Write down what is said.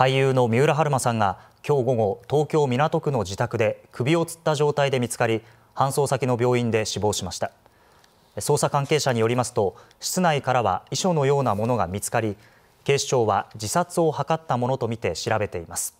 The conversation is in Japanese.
俳優の三浦春馬さんが今日午後東京港区の自宅で首をつった状態で見つかり搬送先の病院で死亡しました捜査関係者によりますと室内からは遺書のようなものが見つかり警視庁は自殺を図ったものとみて調べています